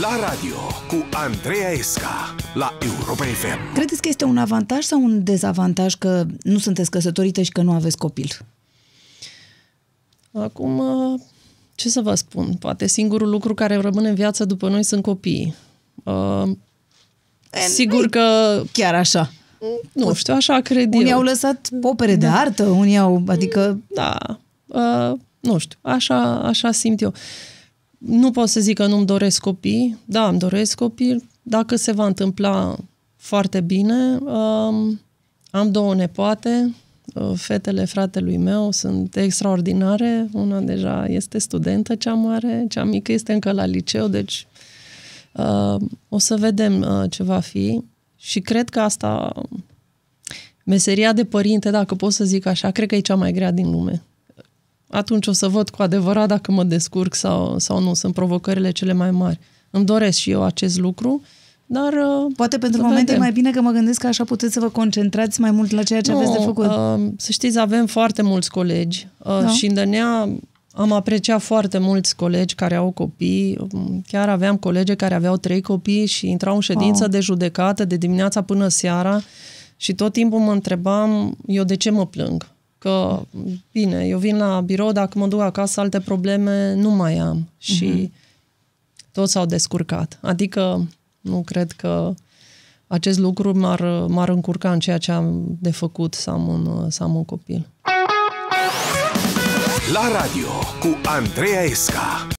La radio cu Andreea Esca la Europa FM. Credeți că este un avantaj sau un dezavantaj că nu sunteți căsătorită și că nu aveți copil? Acum, ce să vă spun? Poate singurul lucru care rămâne în viață după noi sunt copiii. Uh, sigur că... Chiar așa. Nu știu, așa cred unii eu. au lăsat opere da. de artă, unii au... Adică... Da. Uh, nu știu, așa, așa simt eu. Uh, nu pot să zic că nu-mi doresc copii. Da, îmi doresc copii. Dacă se va întâmpla foarte bine, um, am două nepoate, uh, fetele fratelui meu sunt extraordinare. Una deja este studentă, cea mare, cea mică este încă la liceu, deci uh, o să vedem uh, ce va fi. Și cred că asta, meseria de părinte, dacă pot să zic așa, cred că e cea mai grea din lume atunci o să văd cu adevărat dacă mă descurc sau, sau nu. Sunt provocările cele mai mari. Îmi doresc și eu acest lucru, dar... Uh, Poate pentru moment vedem. e mai bine că mă gândesc că așa puteți să vă concentrați mai mult la ceea ce nu, aveți de făcut. Uh, să știți, avem foarte mulți colegi uh, da. și în Dănea am apreciat foarte mulți colegi care au copii. Chiar aveam colege care aveau trei copii și intrau în ședință wow. de judecată de dimineața până seara și tot timpul mă întrebam eu de ce mă plâng Că, bine, eu vin la birou, dacă mă duc acasă, alte probleme nu mai am. Și uh-huh. toți s-au descurcat. Adică, nu cred că acest lucru m-ar, m-ar încurca în ceea ce am de făcut să am un, să am un copil. La radio cu Andreea Esca